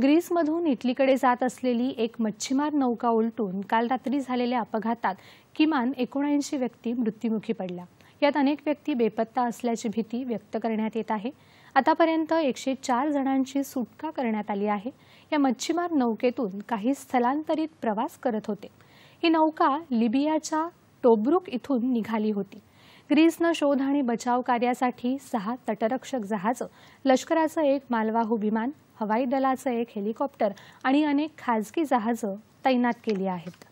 ग्रीसमधून इटलीकडे जात असलेली एक मच्छीमार नौका उलटून काल रात्री झालेल्या अपघातात किमान एकोणऐंशी व्यक्ती मृत्युमुखी पडल्या यात अनेक व्यक्ती बेपत्ता असल्याची भीती व्यक्त करण्यात येत आहे आतापर्यंत एकशे चार जणांची सुटका करण्यात आली आहे या मच्छीमार नौकेतून काही स्थलांतरित प्रवास करत होते ही नौका लिबियाच्या टोब्रुक इथून निघाली होती ग्रीसनं शोध आणि बचाव कार्यासाठी सहा तटरक्षक जहाजं लष्कराचं एक मालवाहू विमान हवाई दलाचं एक हेलिकॉप्टर आणि अनेक खाजगी जहाजं तैनात केली आहेत